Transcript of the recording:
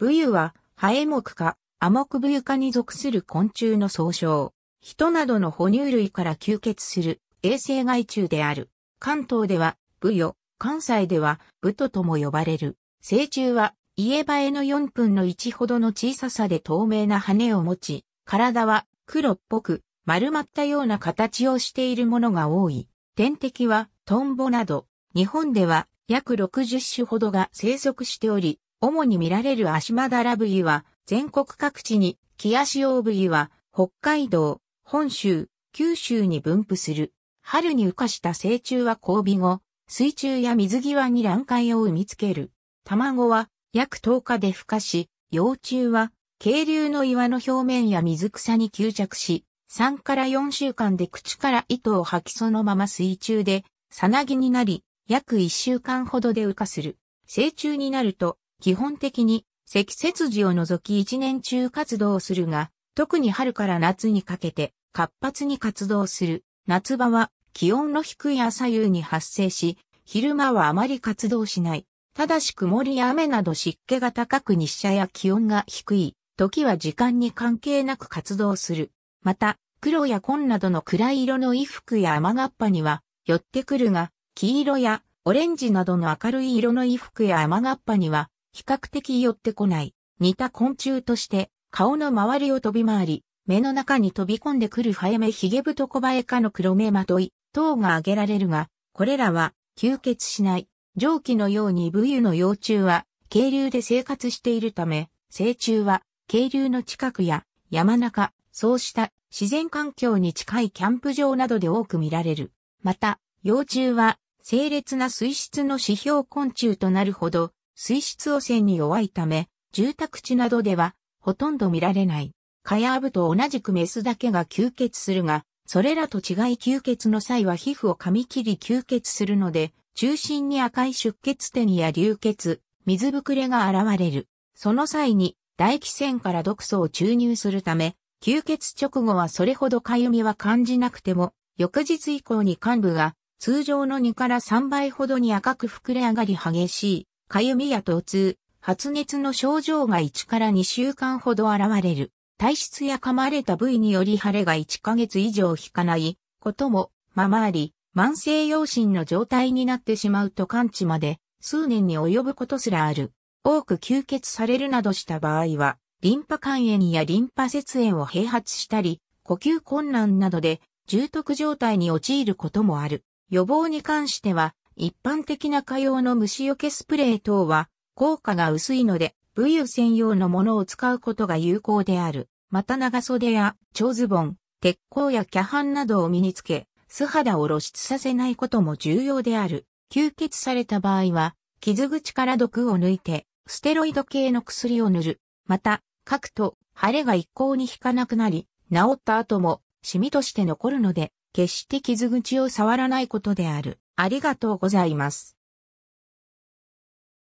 ブユは、ハエ目か、アモクブユ科に属する昆虫の総称。人などの哺乳類から吸血する衛生害虫である。関東では、ブヨ、関西では、ブトとも呼ばれる。成虫は、家映えの4分の1ほどの小ささで透明な羽を持ち、体は黒っぽく丸まったような形をしているものが多い。天敵はトンボなど、日本では約60種ほどが生息しており、主に見られるアシマダラブユは、全国各地に、キアシオウブユは、北海道、本州、九州に分布する。春に浮かした成虫は交尾後、水中や水際に卵塊を産みつける。卵は約10日で孵化し、幼虫は渓流の岩の表面や水草に吸着し、3から4週間で口から糸を吐きそのまま水中で、さなぎになり、約1週間ほどで浮化する。成虫になると、基本的に積雪時を除き一年中活動するが、特に春から夏にかけて活発に活動する。夏場は気温の低い朝夕に発生し、昼間はあまり活動しない。ただし曇りや雨など湿気が高く日射や気温が低い時は時間に関係なく活動する。また、黒や紺などの暗い色の衣服や雨がっぱには寄ってくるが、黄色やオレンジなどの明るい色の衣服や雨がっぱには比較的寄ってこない、似た昆虫として、顔の周りを飛び回り、目の中に飛び込んでくるハエメヒゲブトコバエカの黒目まとい、等が挙げられるが、これらは吸血しない。蒸気のようにブユの幼虫は、渓流で生活しているため、成虫は、渓流の近くや山中、そうした自然環境に近いキャンプ場などで多く見られる。また、幼虫は、清烈な水質の指標昆虫となるほど、水質汚染に弱いため、住宅地などではほとんど見られない。カヤーブと同じくメスだけが吸血するが、それらと違い吸血の際は皮膚を噛み切り吸血するので、中心に赤い出血点や流血、水ぶくれが現れる。その際に、唾液腺から毒素を注入するため、吸血直後はそれほど痒みは感じなくても、翌日以降に患部が通常の2から3倍ほどに赤く膨れ上がり激しいかゆみや疼痛、発熱の症状が1から2週間ほど現れる。体質や噛まれた部位により腫れが1ヶ月以上引かないことも、ままあり、慢性陽心の状態になってしまうと完治まで数年に及ぶことすらある。多く吸血されるなどした場合は、リンパ肝炎やリンパ節炎を併発したり、呼吸困難などで重篤状態に陥ることもある。予防に関しては、一般的な蚊用の虫除けスプレー等は効果が薄いので、武勇専用のものを使うことが有効である。また長袖や長ズボン、鉄鋼やキャハンなどを身につけ、素肌を露出させないことも重要である。吸血された場合は、傷口から毒を抜いて、ステロイド系の薬を塗る。また、書くと、腫れが一向に引かなくなり、治った後も、シミとして残るので、決して傷口を触らないことである。ありがとうございます。